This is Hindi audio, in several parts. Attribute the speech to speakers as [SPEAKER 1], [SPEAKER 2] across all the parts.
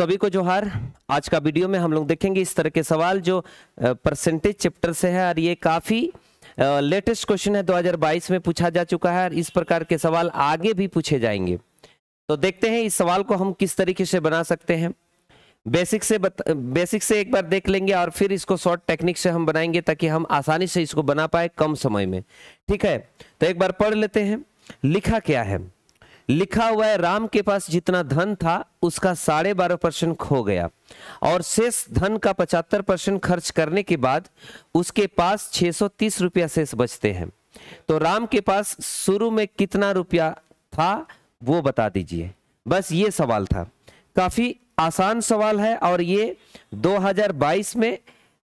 [SPEAKER 1] सभी को जोहार आज का वीडियो में हम लोग देखेंगे इस तरह के सवाल जो परसेंटेज चैप्टर से है और ये काफ़ी लेटेस्ट क्वेश्चन है 2022 में पूछा जा चुका है और इस प्रकार के सवाल आगे भी पूछे जाएंगे तो देखते हैं इस सवाल को हम किस तरीके से बना सकते हैं बेसिक से बत, बेसिक से एक बार देख लेंगे और फिर इसको शॉर्ट टेक्निक से हम बनाएंगे ताकि हम आसानी से इसको बना पाए कम समय में ठीक है तो एक बार पढ़ लेते हैं लिखा क्या है लिखा हुआ है राम के पास जितना धन था उसका साढ़े बारह परसेंट खो गया और शेष धन का पचहत्तर परसेंट खर्च करने के बाद उसके पास छह सौ तीस रुपया शेष बचते हैं तो राम के पास शुरू में कितना रुपया था वो बता दीजिए बस ये सवाल था काफी आसान सवाल है और ये 2022 में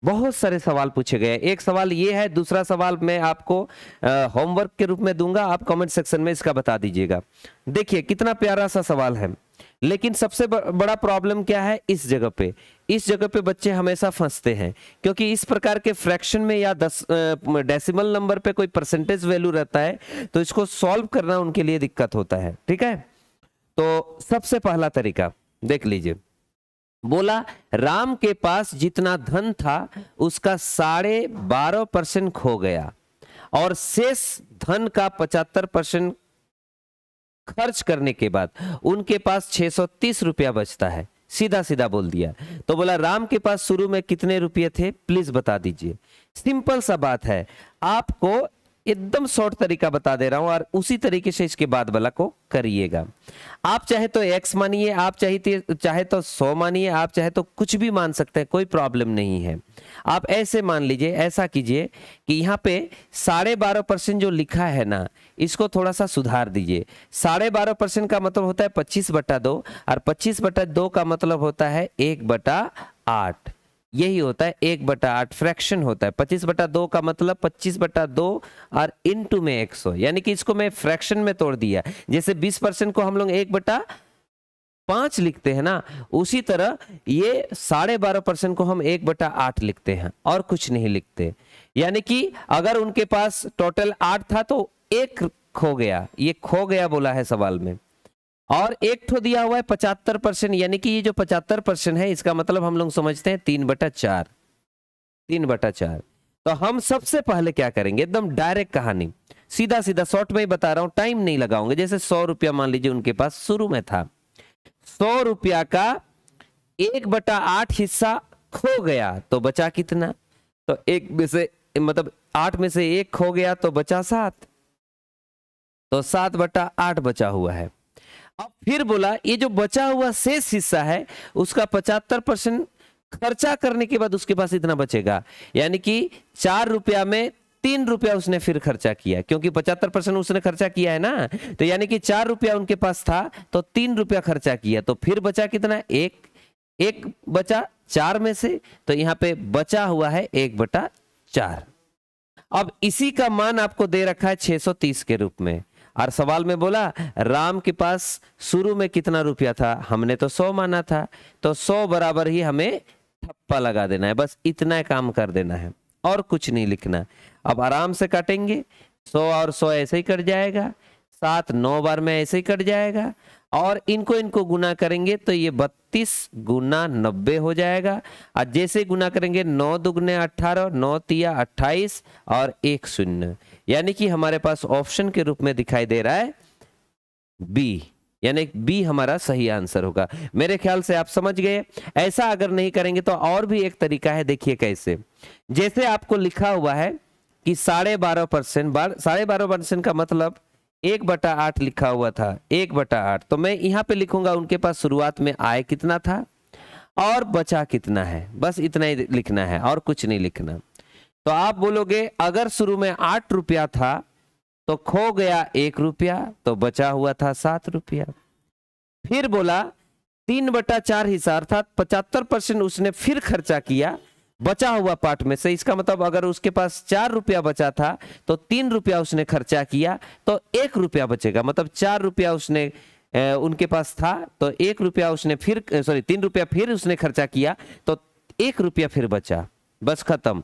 [SPEAKER 1] बहुत सारे सवाल पूछे गए एक सवाल ये है दूसरा सवाल मैं आपको होमवर्क के रूप में दूंगा आप कमेंट सेक्शन में इसका बता दीजिएगा देखिए कितना प्यारा सा सवाल है लेकिन सबसे बड़ा प्रॉब्लम क्या है इस जगह पे इस जगह पे बच्चे हमेशा फंसते हैं क्योंकि इस प्रकार के फ्रैक्शन में या दस डेसिमल नंबर पे कोई परसेंटेज वैल्यू रहता है तो इसको सॉल्व करना उनके लिए दिक्कत होता है ठीक है तो सबसे पहला तरीका देख लीजिए बोला राम के पास जितना धन था उसका साढ़े बारह परसेंट खो गया और शेष धन का पचहत्तर परसेंट खर्च करने के बाद उनके पास 630 रुपया बचता है सीधा सीधा बोल दिया तो बोला राम के पास शुरू में कितने रुपये थे प्लीज बता दीजिए सिंपल सा बात है आपको एकदम शॉर्ट तरीका बता दे रहा हूं और उसी तरीके से इसके बाद वाला को करिएगा आप चाहे तो x मानिए आप चाहे तो, चाहे तो सौ मानिए आप चाहे तो कुछ भी मान सकते हैं कोई प्रॉब्लम नहीं है आप ऐसे मान लीजिए ऐसा कीजिए कि यहाँ पे साढ़े बारह परसेंट जो लिखा है ना इसको थोड़ा सा सुधार दीजिए साढ़े बारह परसेंट का मतलब होता है पच्चीस बटा दो और पच्चीस बटा दो का मतलब होता है एक बटा आठ यही होता है एक बटा आठ फ्रैक्शन होता है पच्चीस बटा दो का मतलब पच्चीस बटा दो और इन टू में एक सौ यानी कि इसको मैं फ्रैक्शन में तोड़ दिया जैसे बीस परसेंट को हम लोग एक बटा पांच लिखते हैं ना उसी तरह ये साढ़े बारह परसेंट को हम एक बटा आठ लिखते हैं और कुछ नहीं लिखते यानी कि अगर उनके पास टोटल आठ था तो एक खो गया ये खो गया बोला है सवाल में और एक ठो दिया हुआ है पचहत्तर परसेंट यानी कि ये जो पचहत्तर परसेंट है इसका मतलब हम लोग समझते हैं तीन बटा चार तीन बटा चार तो हम सबसे पहले क्या करेंगे एकदम डायरेक्ट कहानी सीधा सीधा शॉर्ट में ही बता रहा हूं टाइम नहीं लगाऊंगे जैसे सौ रुपया मान लीजिए उनके पास शुरू में था सौ रुपया का एक बटा आठ हिस्सा खो गया तो बचा कितना तो एक में से मतलब आठ में से एक खो गया तो बचा सात तो सात बटा आठ बचा हुआ है अब फिर बोला ये जो बचा हुआ शेष हिस्सा है उसका पचहत्तर परसेंट खर्चा करने के बाद उसके पास इतना बचेगा यानी कि चार रुपया में तीन रुपया उसने फिर खर्चा किया क्योंकि पचहत्तर परसेंट उसने खर्चा किया है ना तो यानी कि चार रुपया उनके पास था तो तीन रुपया खर्चा किया तो फिर बचा कितना एक एक बचा चार में से तो यहां पे बचा हुआ है एक बटा चार अब इसी का मान आपको दे रखा है 630 के रूप में और सवाल में बोला राम के पास शुरू में कितना रुपया था हमने तो सौ माना था तो सौ बराबर ही हमें थप्पा लगा देना है बस इतना काम कर देना है और कुछ नहीं लिखना अब आराम से काटेंगे सौ और सौ ऐसे ही कट जाएगा सात नौ बार में ऐसे ही कट जाएगा और इनको इनको गुना करेंगे तो ये बत्तीस गुना नब्बे हो जाएगा और जैसे गुना करेंगे नौ दुगने अट्ठारह नौ तिया अट्ठाईस और एक शून्य यानी कि हमारे पास ऑप्शन के रूप में दिखाई दे रहा है बी यानी बी हमारा सही आंसर होगा मेरे ख्याल से आप समझ गए ऐसा अगर नहीं करेंगे तो और भी एक तरीका है देखिए कैसे जैसे आपको लिखा हुआ है कि साढ़े बारह परसेंट बार साढ़े बारह परसेंट का मतलब एक बटा आठ लिखा हुआ था एक बटा आठ तो मैं यहाँ पे लिखूंगा उनके पास शुरुआत में आय कितना था और बचा कितना है बस इतना ही लिखना है और कुछ नहीं लिखना तो आप बोलोगे अगर शुरू में आठ रुपया था तो खो गया एक रुपया तो बचा हुआ था सात रुपया फिर बोला तीन बटा चार हिस्सा अर्थात पचहत्तर परसेंट उसने फिर खर्चा किया बचा हुआ पार्ट में से इसका मतलब अगर उसके पास चार रुपया बचा था तो तीन रुपया उसने खर्चा किया तो एक रुपया बचेगा मतलब चार रुपया उसने ए, उनके पास था तो एक रुपया उसने फिर सॉरी तीन रुपया फिर उसने खर्चा किया तो एक रुपया फिर बचा बस खत्म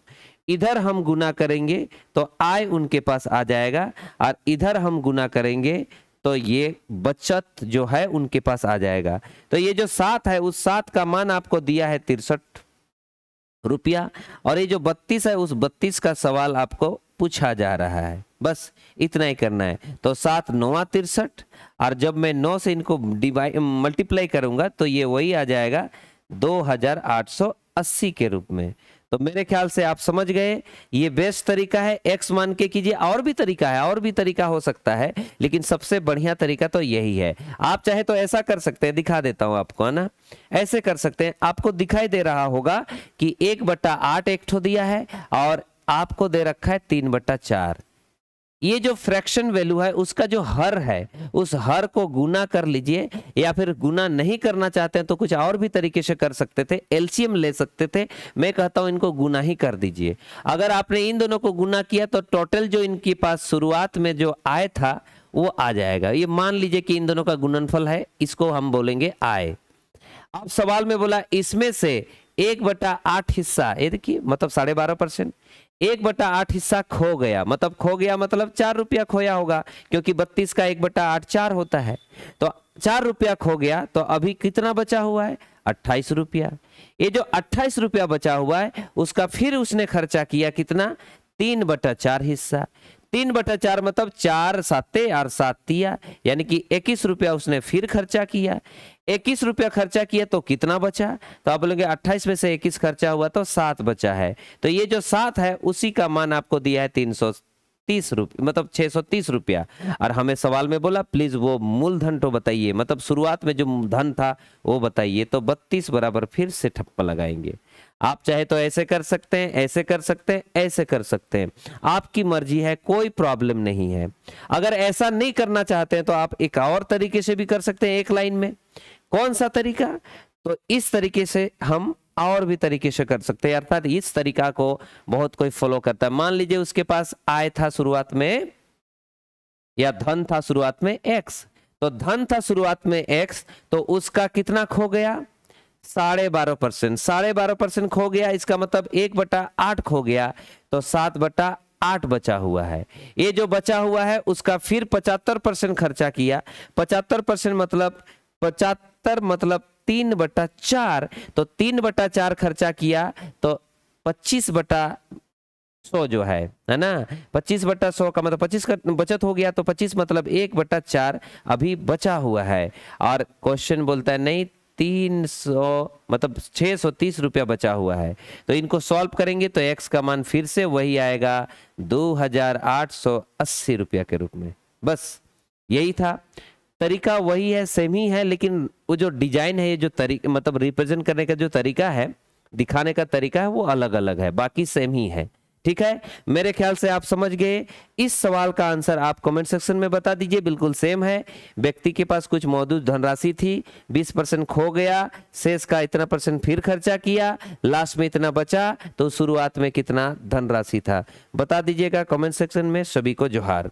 [SPEAKER 1] इधर हम गुना करेंगे तो आय उनके पास आ जाएगा और इधर हम गुना करेंगे तो ये बचत जो है उनके पास आ जाएगा तो ये जो सात है उस सात का मान आपको दिया है तिरसठ रुपया और ये जो बत्तीस है उस बत्तीस का सवाल आपको पूछा जा रहा है बस इतना ही करना है तो सात नौवा तिरसठ और जब मैं नौ से इनको डिवाइड मल्टीप्लाई करूंगा तो ये वही आ जाएगा दो हजार आठ सौ अस्सी के रूप में तो मेरे ख्याल से आप समझ गए ये बेस्ट तरीका है एक्स मान के कीजिए और भी तरीका है और भी तरीका हो सकता है लेकिन सबसे बढ़िया तरीका तो यही है आप चाहे तो ऐसा कर सकते हैं दिखा देता हूं आपको है ना ऐसे कर सकते हैं आपको दिखाई दे रहा होगा कि एक बट्टा आठ एक दिया है और आपको दे रखा है तीन बट्टा चार ये जो फ्रैक्शन वैल्यू है उसका जो हर है उस हर को गुना कर लीजिए या फिर गुना नहीं करना चाहते हैं तो कुछ और भी तरीके से कर सकते थे एलसीएम ले सकते थे मैं कहता हूं इनको गुना ही कर दीजिए अगर आपने इन दोनों को गुना किया तो टोटल जो इनके पास शुरुआत में जो आय था वो आ जाएगा ये मान लीजिए कि इन दोनों का गुणनफल है इसको हम बोलेंगे आय अब सवाल में बोला इसमें से एक बटा आठ हिस्सा ये देखिए मतलब साढ़े बारह परसेंट एक बटा आठ हिस्सा खो गया मतलब खो गया मतलब चार रुपया खोया होगा क्योंकि बत्तीस का एक बटा आठ चार होता है तो चार रुपया खो गया तो अभी कितना बचा हुआ है अट्ठाईस रुपया ये जो अट्ठाईस रुपया बचा हुआ है उसका फिर उसने खर्चा किया कितना तीन बटा चार हिस्सा तीन बटा चार मतलब चार साते और सात तिया यानी कि इक्कीस रुपया उसने फिर खर्चा किया इक्कीस रुपया खर्चा किया तो कितना बचा तो आप बोलेंगे अट्ठाईस में से इक्कीस खर्चा हुआ तो सात बचा है तो ये जो सात है उसी का मान आपको दिया है तीन सौ तीस रुपये मतलब छः सौ तीस रुपया और हमें सवाल में बोला प्लीज़ वो मूलधन तो बताइए मतलब शुरुआत में जो धन था वो बताइए तो बत्तीस बराबर फिर से ठप्पा लगाएंगे आप चाहे तो ऐसे कर सकते हैं ऐसे कर सकते हैं ऐसे कर सकते हैं आपकी मर्जी है कोई प्रॉब्लम नहीं है अगर ऐसा नहीं करना चाहते हैं तो आप एक और तरीके से भी कर सकते हैं एक लाइन में कौन सा तरीका तो इस तरीके से हम और भी तरीके से कर सकते हैं अर्थात इस तरीका को बहुत कोई फॉलो करता है मान लीजिए उसके पास आय था शुरुआत में या धन था शुरुआत में एक्स तो धन था शुरुआत में एक्स तो उसका कितना खो गया साढ़े बारह परसेंट साढ़े बारह परसेंट खो गया इसका मतलब एक बटा आठ खो गया तो सात बटा आठ बचा हुआ है ये जो बचा हुआ है उसका फिर पचहत्तर परसेंट खर्चा किया पचहत्तर परसेंट मतलब पचास पचहत्तर मतलब तीन बटा चार तो तीन बटा चार खर्चा किया तो पच्चीस बटा सौ जो है है ना पच्चीस बटा सौ का मतलब पच्चीस बचत हो गया तो पच्चीस मतलब एक बटा चार अभी बचा हुआ है और क्वेश्चन बोलता है नहीं तीन सौ मतलब छः सौ तीस रुपया बचा हुआ है तो इनको सॉल्व करेंगे तो एक्स का मान फिर से वही आएगा दो हजार आठ सौ अस्सी रुपया के रूप में बस यही था तरीका वही है सेम ही है लेकिन वो जो डिजाइन है ये जो तरीका मतलब रिप्रेजेंट करने का जो तरीका है दिखाने का तरीका है वो अलग अलग है बाकी सेम ही है ठीक है मेरे ख्याल से आप समझ गए इस सवाल का आंसर आप कमेंट सेक्शन में बता दीजिए बिल्कुल सेम है व्यक्ति के पास कुछ मौजूद धनराशि थी 20 परसेंट खो गया शेष का इतना परसेंट फिर खर्चा किया लास्ट में इतना बचा तो शुरुआत में कितना धनराशि था बता दीजिएगा कमेंट सेक्शन में सभी को जोहार